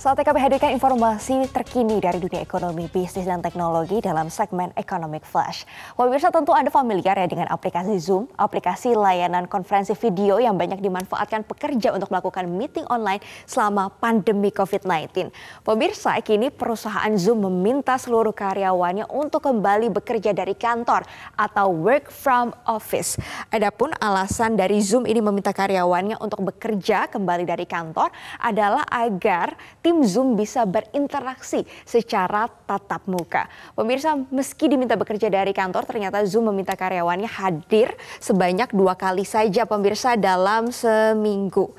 Saatnya kami hadirkan informasi terkini dari dunia ekonomi, bisnis, dan teknologi dalam segmen Economic Flash. Pemirsa tentu Anda familiar ya dengan aplikasi Zoom, aplikasi layanan konferensi video yang banyak dimanfaatkan pekerja untuk melakukan meeting online selama pandemi COVID-19. Pemirsa, kini perusahaan Zoom meminta seluruh karyawannya untuk kembali bekerja dari kantor atau work from office. Adapun alasan dari Zoom ini meminta karyawannya untuk bekerja kembali dari kantor adalah agar tim Zoom bisa berinteraksi secara tatap muka. Pemirsa, meski diminta bekerja dari kantor, ternyata Zoom meminta karyawannya hadir sebanyak dua kali saja pemirsa dalam seminggu.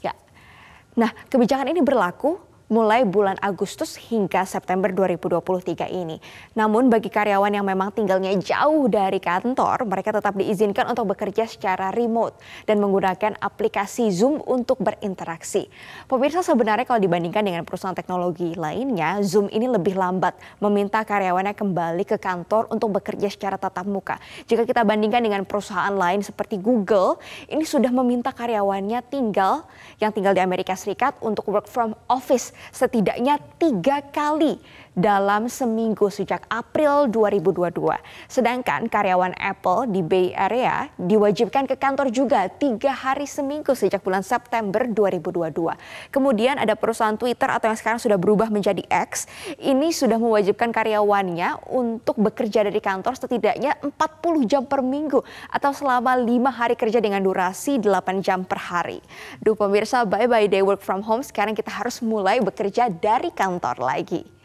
Ya, nah kebijakan ini berlaku mulai bulan Agustus hingga September 2023 ini. Namun bagi karyawan yang memang tinggalnya jauh dari kantor, mereka tetap diizinkan untuk bekerja secara remote dan menggunakan aplikasi Zoom untuk berinteraksi. Pemirsa sebenarnya kalau dibandingkan dengan perusahaan teknologi lainnya, Zoom ini lebih lambat meminta karyawannya kembali ke kantor untuk bekerja secara tatap muka. Jika kita bandingkan dengan perusahaan lain seperti Google, ini sudah meminta karyawannya tinggal yang tinggal di Amerika Serikat untuk work from office setidaknya tiga kali dalam seminggu sejak April 2022. Sedangkan karyawan Apple di Bay Area diwajibkan ke kantor juga tiga hari seminggu sejak bulan September 2022. Kemudian ada perusahaan Twitter atau yang sekarang sudah berubah menjadi X, ini sudah mewajibkan karyawannya untuk bekerja dari kantor setidaknya 40 jam per minggu atau selama lima hari kerja dengan durasi 8 jam per hari. Duh pemirsa, bye-bye day work from home. Sekarang kita harus mulai bekerja bekerja dari kantor lagi.